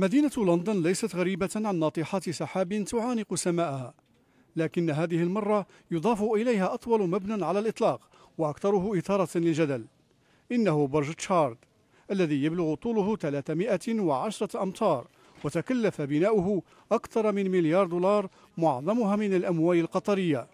مدينة لندن ليست غريبة عن ناطحات سحاب تعانق سماءها لكن هذه المرة يضاف إليها أطول مبنى على الإطلاق وأكثره إثارة للجدل إنه برج تشارد الذي يبلغ طوله 310 أمتار وتكلف بناؤه أكثر من مليار دولار معظمها من الأموال القطرية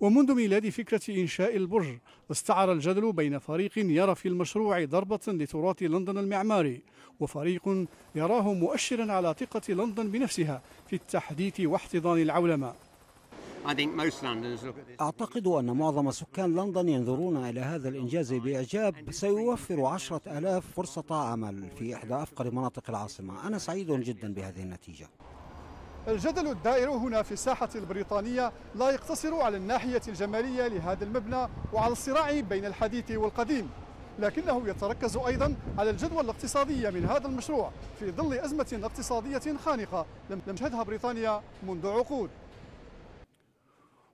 ومنذ ميلاد فكرة إنشاء البرج استعر الجدل بين فريق يرى في المشروع ضربة لتراث لندن المعماري وفريق يراه مؤشرا على ثقة لندن بنفسها في التحديث واحتضان العولمة أعتقد أن معظم سكان لندن ينظرون إلى هذا الإنجاز بإعجاب سيوفر عشرة ألاف فرصة عمل في إحدى أفقر مناطق العاصمة أنا سعيد جدا بهذه النتيجة الجدل الدائر هنا في الساحة البريطانية لا يقتصر على الناحية الجمالية لهذا المبنى وعلى الصراع بين الحديث والقديم لكنه يتركز أيضا على الجدوى الاقتصادية من هذا المشروع في ظل أزمة اقتصادية خانقة لم تشهدها بريطانيا منذ عقود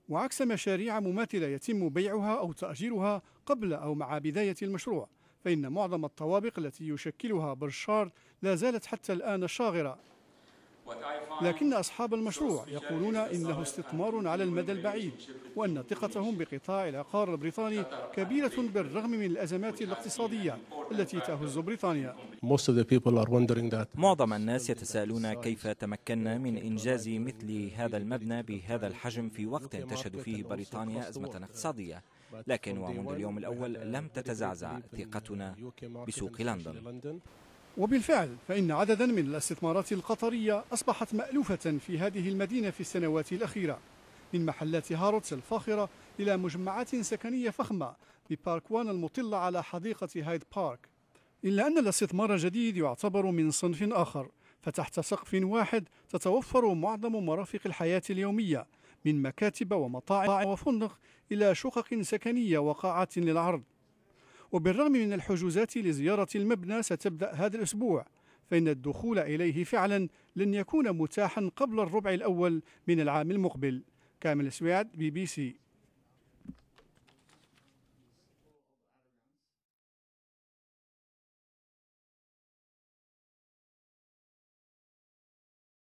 وعكس مشاريع مماثلة يتم بيعها أو تأجيرها قبل أو مع بداية المشروع فإن معظم الطوابق التي يشكلها برشارد لا زالت حتى الآن شاغرة لكن أصحاب المشروع يقولون إنه استثمار على المدى البعيد وأن ثقتهم بقطاع العقار البريطاني كبيرة بالرغم من الأزمات الاقتصادية التي تهز بريطانيا معظم الناس يتساءلون كيف تمكنا من إنجاز مثل هذا المبنى بهذا الحجم في وقت تشهد فيه بريطانيا أزمة اقتصادية لكن ومنذ اليوم الأول لم تتزعزع ثقتنا بسوق لندن وبالفعل فإن عددا من الاستثمارات القطرية أصبحت مألوفة في هذه المدينة في السنوات الأخيرة من محلات هاروتس الفاخرة إلى مجمعات سكنية فخمة ببارك وان المطلة على حديقة هايد بارك إلا أن الاستثمار الجديد يعتبر من صنف آخر فتحت سقف واحد تتوفر معظم مرافق الحياة اليومية من مكاتب ومطاعم وفندق إلى شقق سكنية وقاعات للعرض وبالرغم من الحجوزات لزيارة المبنى ستبدأ هذا الأسبوع فإن الدخول إليه فعلا لن يكون متاحا قبل الربع الأول من العام المقبل كامل سويعد بي بي سي